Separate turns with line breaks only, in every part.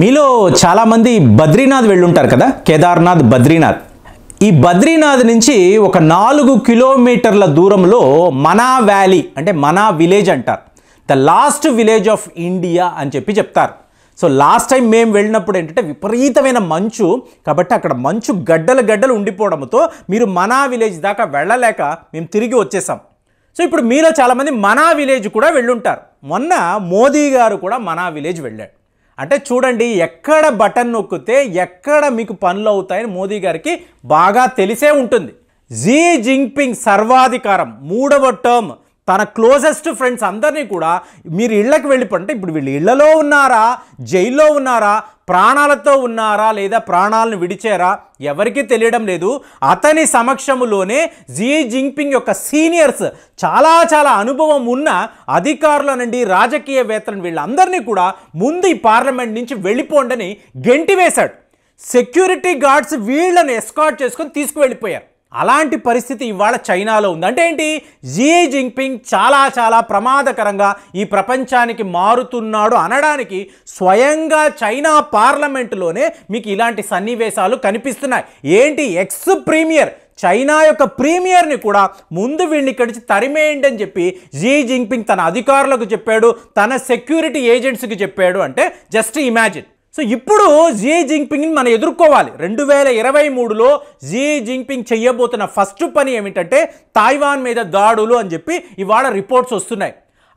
మీలో చాలామంది బద్రీనాథ్ వెళ్ళుంటారు కదా కేదార్నాథ్ బద్రీనాథ్ ఈ బద్రీనాథ్ నుంచి ఒక నాలుగు కిలోమీటర్ల దూరంలో మనా వ్యాలీ అంటే మనా విలేజ్ అంటారు the last village of India అని చెప్పి చెప్తారు సో లాస్ట్ టైం మేము వెళ్ళినప్పుడు ఏంటంటే విపరీతమైన మంచు కాబట్టి అక్కడ మంచు గడ్డలు గడ్డలు ఉండిపోవడంతో మీరు మనా విలేజ్ దాకా వెళ్ళలేక మేము తిరిగి వచ్చేసాం సో ఇప్పుడు మీలో చాలామంది మనా విలేజ్ కూడా వెళ్ళుంటారు మొన్న మోదీ గారు కూడా మనా విలేజ్ వెళ్ళాడు అంటే చూడండి ఎక్కడ బటన్ నొక్కితే ఎక్కడ మీకు పనులు అవుతాయని మోదీ గారికి బాగా తెలిసే ఉంటుంది జీ జింగ్పింగ్ సర్వాధికారం మూడవ టర్మ్ తన క్లోజెస్ట్ ఫ్రెండ్స్ అందరినీ కూడా మీరు ఇళ్ళకి వెళ్ళిపోంటే ఇప్పుడు వీళ్ళు ఇళ్లలో ఉన్నారా జైల్లో ఉన్నారా ప్రాణాలతో ఉన్నారా లేదా ప్రాణాలను విడిచారా ఎవరికీ తెలియడం లేదు అతని సమక్షములోనే జీ జింగ్పింగ్ యొక్క సీనియర్స్ చాలా చాలా అనుభవం ఉన్న అధికారుల నుండి రాజకీయవేత్తలను వీళ్ళందరినీ కూడా ముందు ఈ పార్లమెంట్ నుంచి వెళ్ళిపోండని గెంటివేశాడు సెక్యూరిటీ గార్డ్స్ వీళ్లను ఎస్కాట్ చేసుకొని తీసుకువెళ్ళిపోయారు అలాంటి పరిస్థితి ఇవాళ చైనాలో ఉంది అంటే ఏంటి జీ జింగ్పింగ్ చాలా చాలా ప్రమాదకరంగా ఈ ప్రపంచానికి మారుతున్నాడు అనడానికి స్వయంగా చైనా పార్లమెంటులోనే మీకు ఇలాంటి సన్నివేశాలు కనిపిస్తున్నాయి ఏంటి ఎక్స్ ప్రీమియర్ చైనా యొక్క ప్రీమియర్ని కూడా ముందు వీడిని ఇక్కడి నుంచి తరిమేయండి అని చెప్పి జీ జింగ్పింగ్ తన అధికారులకు చెప్పాడు తన సెక్యూరిటీ ఏజెంట్స్కి చెప్పాడు అంటే జస్ట్ ఇమాజిన్ సో ఇప్పుడు జీ జింగ్పింగ్ని మనం ఎదుర్కోవాలి రెండు వేల ఇరవై మూడులో జీ జింగ్పింగ్ చేయబోతున్న ఫస్ట్ పని ఏమిటంటే తాయివాన్ మీద దాడులు అని చెప్పి ఇవాళ రిపోర్ట్స్ వస్తున్నాయి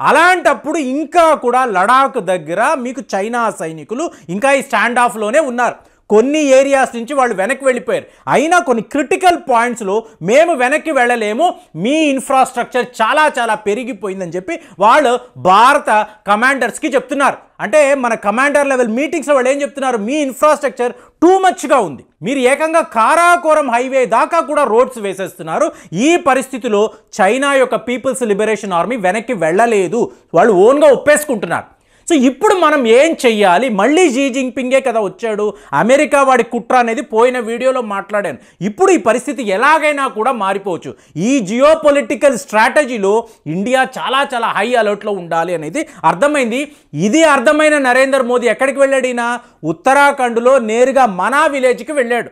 అలాంటప్పుడు ఇంకా కూడా లడాక్ దగ్గర మీకు చైనా సైనికులు ఇంకా ఈ స్టాండ్ ఆఫ్లోనే ఉన్నారు కొన్ని ఏరియాస్ నుంచి వాళ్ళు వెనక్కి వెళ్ళిపోయారు అయినా కొన్ని క్రిటికల్ పాయింట్స్లో మేము వెనక్కి వెళ్ళలేము మీ ఇన్ఫ్రాస్ట్రక్చర్ చాలా చాలా పెరిగిపోయిందని చెప్పి వాళ్ళు భారత కమాండర్స్కి చెప్తున్నారు అంటే మన కమాండర్ లెవెల్ మీటింగ్స్లో వాళ్ళు ఏం చెప్తున్నారు మీ ఇన్ఫ్రాస్ట్రక్చర్ టూ మచ్గా ఉంది మీరు ఏకంగా కారాకోరం హైవే దాకా కూడా రోడ్స్ వేసేస్తున్నారు ఈ పరిస్థితిలో చైనా యొక్క పీపుల్స్ లిబరేషన్ ఆర్మీ వెనక్కి వెళ్ళలేదు వాళ్ళు ఓన్గా ఒప్పేసుకుంటున్నారు సో ఇప్పుడు మనం ఏం చెయ్యాలి మళ్ళీ జీ జింగ్పింగే కదా వచ్చాడు అమెరికా వాడి కుట్ర అనేది పోయిన వీడియోలో మాట్లాడాను ఇప్పుడు ఈ పరిస్థితి ఎలాగైనా కూడా మారిపోవచ్చు ఈ జియో పొలిటికల్ స్ట్రాటజీలో ఇండియా చాలా చాలా హై అలర్ట్లో ఉండాలి అనేది అర్థమైంది ఇది అర్థమైన నరేంద్ర మోదీ ఎక్కడికి వెళ్ళాడినా ఉత్తరాఖండ్లో నేరుగా మనా విలేజ్కి వెళ్ళాడు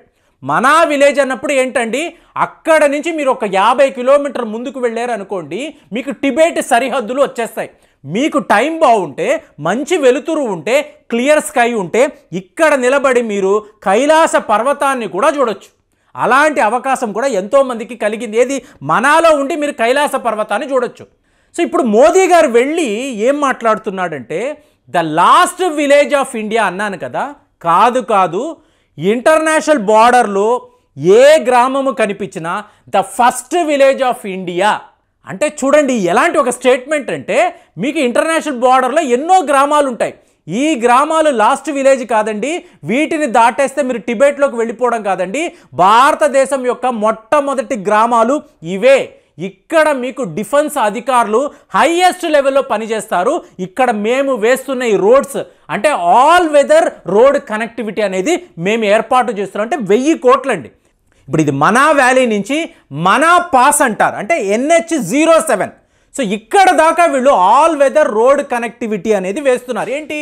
మనా విలేజ్ అన్నప్పుడు ఏంటండి అక్కడ నుంచి మీరు ఒక యాభై కిలోమీటర్ ముందుకు వెళ్ళారు అనుకోండి మీకు టిబెట్ సరిహద్దులు వచ్చేస్తాయి మీకు టైం బాగుంటే మంచి వెలుతురు ఉంటే క్లియర్ స్కై ఉంటే ఇక్కడ నిలబడి మీరు కైలాస పర్వతాన్ని కూడా చూడొచ్చు అలాంటి అవకాశం కూడా ఎంతోమందికి కలిగింది ఏది మనాలో ఉండి మీరు కైలాస పర్వతాన్ని చూడొచ్చు సో ఇప్పుడు మోదీ గారు వెళ్ళి ఏం మాట్లాడుతున్నాడంటే the last village of India అన్నాను కదా కాదు కాదు ఇంటర్నేషనల్ బార్డర్లో ఏ గ్రామము కనిపించినా the first village of India అంటే చూడండి ఎలాంటి ఒక స్టేట్మెంట్ అంటే మీకు ఇంటర్నేషనల్ బార్డర్లో ఎన్నో గ్రామాలు ఉంటాయి ఈ గ్రామాలు లాస్ట్ విలేజ్ కాదండి వీటిని దాటేస్తే మీరు టిబెట్లోకి వెళ్ళిపోవడం కాదండి భారతదేశం యొక్క మొట్టమొదటి గ్రామాలు ఇవే ఇక్కడ మీకు డిఫెన్స్ అధికారులు హైయెస్ట్ లెవెల్లో పనిచేస్తారు ఇక్కడ మేము వేస్తున్న ఈ రోడ్స్ అంటే ఆల్ వెదర్ రోడ్ కనెక్టివిటీ అనేది మేము ఏర్పాటు చేస్తున్నాం అంటే వెయ్యి కోట్లండి ఇప్పుడు ఇది మనా వ్యాలీ నుంచి మనా పాస్ అంటారు అంటే ఎన్హెచ్ జీరో సెవెన్ సో ఇక్కడ దాకా వీళ్ళు ఆల్ వెదర్ రోడ్ కనెక్టివిటీ అనేది వేస్తున్నారు ఏంటి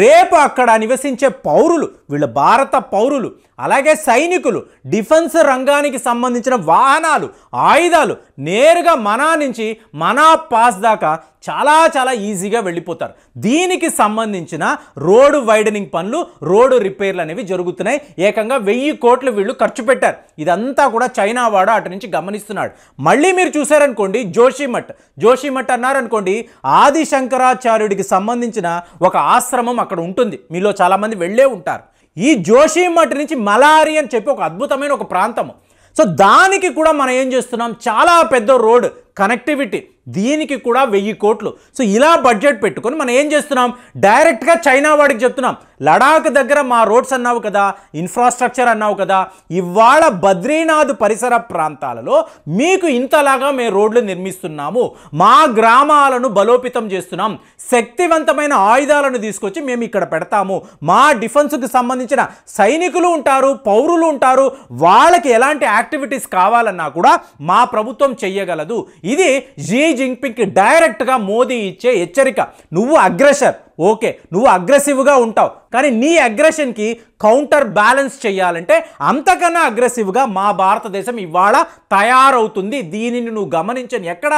రేపు అక్కడ నివసించే పౌరులు వీళ్ళ భారత పౌరులు అలాగే సైనికులు డిఫెన్స్ రంగానికి సంబంధించిన వాహనాలు ఆయుధాలు నేరుగా మనా నుంచి మనా పాస్ దాకా చాలా చాలా ఈజీగా వెళ్ళిపోతారు దీనికి సంబంధించిన రోడ్డు వైడనింగ్ పనులు రోడ్డు రిపేర్లు అనేవి జరుగుతున్నాయి ఏకంగా వెయ్యి కోట్లు వీళ్ళు ఖర్చు పెట్టారు ఇదంతా కూడా చైనా వాడు అటు నుంచి గమనిస్తున్నాడు మళ్ళీ మీరు చూశారనుకోండి జోషిమఠ్ జోషిమఠ్ అన్నారనుకోండి ఆది శంకరాచార్యుడికి సంబంధించిన ఒక ఆశ్రమం అక్కడ ఉంటుంది మీలో చాలామంది వెళ్ళే ఉంటారు ఈ జోషిమఠ్ నుంచి మలారి అని చెప్పి ఒక అద్భుతమైన ఒక ప్రాంతము సో దానికి కూడా మనం ఏం చేస్తున్నాం చాలా పెద్ద రోడ్ కనెక్టివిటీ దీనికి కూడా వెయ్యి కోట్లు సో ఇలా బడ్జెట్ పెట్టుకొని మనం ఏం చేస్తున్నాం డైరెక్ట్గా చైనా వాడికి చెప్తున్నాం లడాక్ దగ్గర మా రోడ్స్ అన్నావు కదా ఇన్ఫ్రాస్ట్రక్చర్ అన్నావు కదా ఇవాళ బద్రీనాథ్ పరిసర ప్రాంతాలలో మీకు ఇంతలాగా మేము రోడ్లు నిర్మిస్తున్నాము మా గ్రామాలను బలోపేతం చేస్తున్నాం శక్తివంతమైన ఆయుధాలను తీసుకొచ్చి మేము ఇక్కడ పెడతాము మా డిఫెన్స్కి సంబంధించిన సైనికులు ఉంటారు పౌరులు ఉంటారు వాళ్ళకి ఎలాంటి యాక్టివిటీస్ కావాలన్నా కూడా మా ప్రభుత్వం చెయ్యగలదు ఇది జీ జింగ్పింగ్కి డైరెక్ట్గా మోదీ ఇచ్చే హెచ్చరిక నువ్వు అగ్రెషర్ ఓకే నువ్వు అగ్రెసివ్గా ఉంటావు కానీ నీ అగ్రెషన్కి కౌంటర్ బ్యాలెన్స్ చేయాలంటే అంతకన్నా అగ్రెసివ్గా మా భారతదేశం ఇవాళ తయారవుతుంది దీనిని నువ్వు గమనించని ఎక్కడ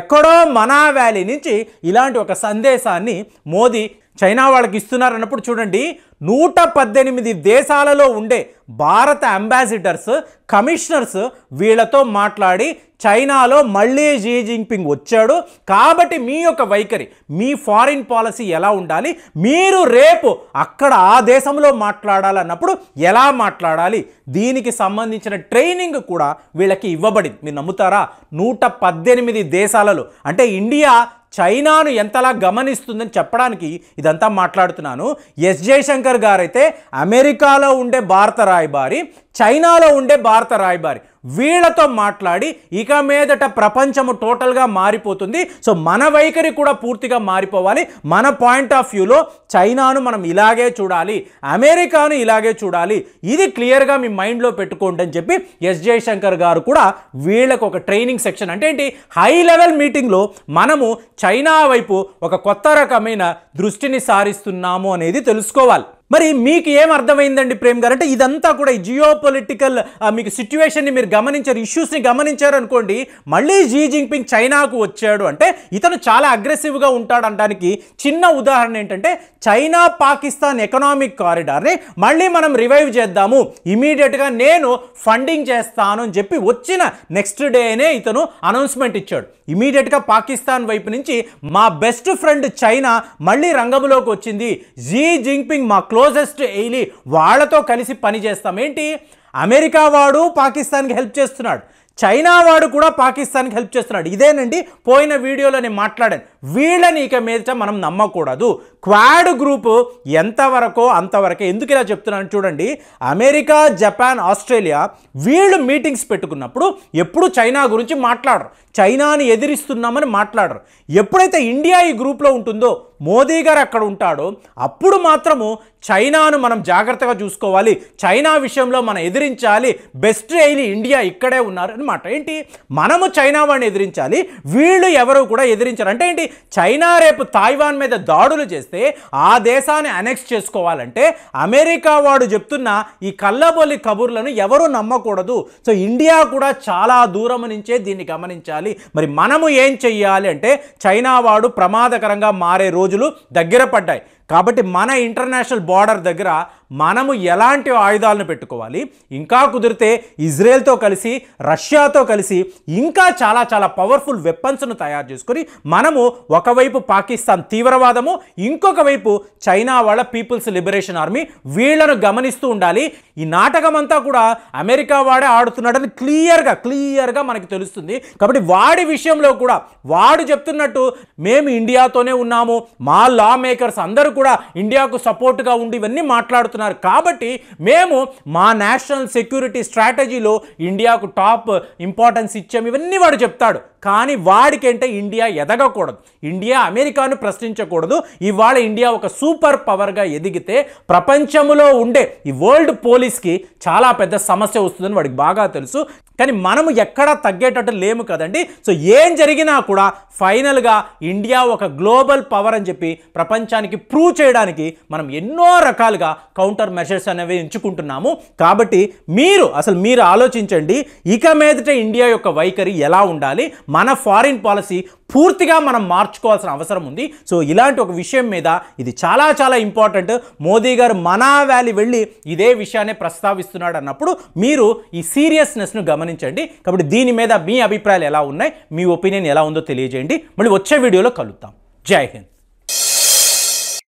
ఎక్కడో మనా వ్యాలీ నుంచి ఇలాంటి ఒక సందేశాన్ని మోదీ చైనా వాళ్ళకి ఇస్తున్నారు అన్నప్పుడు చూడండి నూట పద్దెనిమిది దేశాలలో ఉండే భారత అంబాసిడర్స్ కమిషనర్స్ వీళ్ళతో మాట్లాడి చైనాలో మళ్ళీ జీ జింగ్పింగ్ వచ్చాడు కాబట్టి మీ యొక్క వైఖరి మీ ఫారిన్ పాలసీ ఎలా ఉండాలి మీరు రేపు అక్కడ ఆ దేశంలో మాట్లాడాలన్నప్పుడు ఎలా మాట్లాడాలి దీనికి సంబంధించిన ట్రైనింగ్ కూడా వీళ్ళకి ఇవ్వబడింది మీరు నమ్ముతారా నూట పద్దెనిమిది దేశాలలో అంటే ఇండియా చైనాను ఎంతలా గమనిస్తుందని చెప్పడానికి ఇదంతా మాట్లాడుతున్నాను ఎస్ జయశంకర్ గారైతే అమెరికాలో ఉండే భారత రాయబారి చైనాలో ఉండే భారత రాయబారి వీళ్లతో మాట్లాడి ఇక మీదట ప్రపంచము టోటల్గా మారిపోతుంది సో మన వైఖరి కూడా పూర్తిగా మారిపోవాలి మన పాయింట్ ఆఫ్ వ్యూలో చైనాను మనం ఇలాగే చూడాలి అమెరికాను ఇలాగే చూడాలి ఇది క్లియర్గా మీ మైండ్లో పెట్టుకోండి అని చెప్పి ఎస్ జయశంకర్ గారు కూడా వీళ్ళకు ఒక ట్రైనింగ్ సెక్షన్ అంటే ఏంటి హై లెవెల్ మీటింగ్లో మనము చైనా వైపు ఒక కొత్త రకమైన దృష్టిని సారిస్తున్నాము అనేది తెలుసుకోవాలి మరి మీకు ఏం అర్థమైందండి ప్రేమ్ గారు అంటే ఇదంతా కూడా జియో పొలిటికల్ మీకు సిచ్యువేషన్ని మీరు గమనించారు ఇష్యూస్ని గమనించారు అనుకోండి మళ్ళీ జీ జింగ్పింగ్ చైనాకు వచ్చాడు అంటే ఇతను చాలా అగ్రెసివ్గా ఉంటాడనడానికి చిన్న ఉదాహరణ ఏంటంటే చైనా పాకిస్తాన్ ఎకనామిక్ కారిడార్ని మళ్ళీ మనం రివైవ్ చేద్దాము ఇమీడియట్గా నేను ఫండింగ్ చేస్తాను అని చెప్పి వచ్చిన నెక్స్ట్ డేనే ఇతను అనౌన్స్మెంట్ ఇచ్చాడు ఇమీడియట్గా పాకిస్తాన్ వైపు నుంచి మా బెస్ట్ ఫ్రెండ్ చైనా మళ్ళీ రంగంలోకి వచ్చింది జీ జింగ్పింగ్ మా క్లోజ్ క్లోజెస్ట్ ఎయిలీ వాళ్ళతో కలిసి పనిచేస్తాం ఏంటి అమెరికా వాడు పాకిస్తాన్కి హెల్ప్ చేస్తున్నాడు చైనా వాడు కూడా పాకిస్తాన్కి హెల్ప్ చేస్తున్నాడు ఇదేనండి పోయిన వీడియోలో నేను మాట్లాడాను వీళ్ళని ఇక మీదట మనం నమ్మకూడదు క్వాడ్ గ్రూపు ఎంతవరకో అంతవరకు ఎందుకు ఇలా చెప్తున్నాను చూడండి అమెరికా జపాన్ ఆస్ట్రేలియా వీళ్ళు మీటింగ్స్ పెట్టుకున్నప్పుడు ఎప్పుడు చైనా గురించి మాట్లాడరు చైనాని ఎదిరిస్తున్నామని మాట్లాడరు ఎప్పుడైతే ఇండియా ఈ గ్రూప్లో ఉంటుందో మోదీ గారు అక్కడ ఉంటాడో అప్పుడు మాత్రము చైనాను మనం జాగ్రత్తగా చూసుకోవాలి చైనా విషయంలో మనం ఎదిరించాలి బెస్ట్ అయిన ఇండియా ఇక్కడే ఉన్నారు అనమాట ఏంటి మనము చైనా వాడిని ఎదిరించాలి వీళ్ళు ఎవరు కూడా ఎదిరించారు అంటే ఏంటి చైనా రేపు తాయివాన్ మీద దాడులు చేస్తే ఆ దేశాన్ని అనెక్స్ చేసుకోవాలంటే అమెరికా వాడు చెప్తున్న ఈ కల్లబొల్లి కబుర్లను ఎవరు నమ్మకూడదు సో ఇండియా కూడా చాలా దూరం నుంచే దీన్ని గమనించాలి మరి మనము ఏం చెయ్యాలి అంటే చైనా వాడు ప్రమాదకరంగా మారే రోజు రోజులు దగ్గర పడ్డాయి కాబట్టి మన ఇంటర్నేషనల్ బార్డర్ దగ్గర మనము ఎలాంటి ఆయుధాలను పెట్టుకోవాలి ఇంకా కుదిరితే ఇజ్రాయెల్తో కలిసి రష్యాతో కలిసి ఇంకా చాలా చాలా పవర్ఫుల్ వెపన్స్ను తయారు చేసుకొని మనము ఒకవైపు పాకిస్తాన్ తీవ్రవాదము ఇంకొక వైపు చైనా వాళ్ళ పీపుల్స్ లిబరేషన్ ఆర్మీ వీళ్లను గమనిస్తూ ఉండాలి ఈ నాటకం అంతా కూడా అమెరికా వాడే ఆడుతున్నాడని క్లియర్గా క్లియర్గా మనకి తెలుస్తుంది కాబట్టి వాడి విషయంలో కూడా వాడు చెప్తున్నట్టు మేము ఇండియాతోనే ఉన్నాము మా లా మేకర్స్ అందరూ కూడా ఇండియాకు సపోర్ట్గా ఉండి ఇవన్నీ మాట్లాడుతున్నారు చేస్తున్నారు కాబట్టి మేము మా నేషనల్ సెక్యూరిటీ స్ట్రాటజీలో ఇండియాకు టాప్ ఇంపార్టెన్స్ ఇచ్చాము ఇవన్నీ వాడు చెప్తాడు కానీ వాడికంటే ఇండియా ఎదగకూడదు ఇండియా అమెరికాను ప్రశ్నించకూడదు ఇవాళ ఇండియా ఒక సూపర్ పవర్గా ఎదిగితే ప్రపంచంలో ఉండే ఈ వరల్డ్ పోలీస్కి చాలా పెద్ద సమస్య వస్తుందని వాడికి బాగా తెలుసు కానీ మనము ఎక్కడా తగ్గేటట్టు లేము కదండి సో ఏం జరిగినా కూడా ఫైనల్గా ఇండియా ఒక గ్లోబల్ పవర్ అని చెప్పి ప్రపంచానికి ప్రూవ్ చేయడానికి మనం ఎన్నో రకాలుగా కౌంటర్ మెషర్స్ అనేవి ఎంచుకుంటున్నాము కాబట్టి మీరు అసలు మీరు ఆలోచించండి ఇక మీదట ఇండియా యొక్క వైఖరి ఎలా ఉండాలి మన ఫారిన్ పాలసీ పూర్తిగా మనం మార్చుకోవాల్సిన అవసరం ఉంది సో ఇలాంటి ఒక విషయం మీద ఇది చాలా చాలా ఇంపార్టెంట్ మోదీ గారు మనా వ్యాలీ వెళ్ళి ఇదే విషయాన్ని ప్రస్తావిస్తున్నాడు అన్నప్పుడు మీరు ఈ సీరియస్నెస్ను గమనించండి కాబట్టి దీని మీద మీ అభిప్రాయాలు ఎలా ఉన్నాయి మీ ఒపీనియన్ ఎలా ఉందో తెలియజేయండి మళ్ళీ వచ్చే వీడియోలో కలుద్దాం జై హింద్